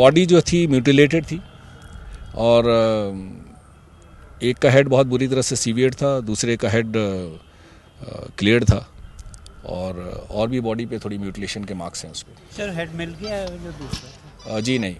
body जो थी mutilated थी और एक का हेड बहुत बुरी तरह से सीवियर था दूसरे का हेड क्लियर था और और भी बॉडी पे थोड़ी म्यूटिलेशन के मार्क्स हैं उस पर सर हेड मिल गया है जी नहीं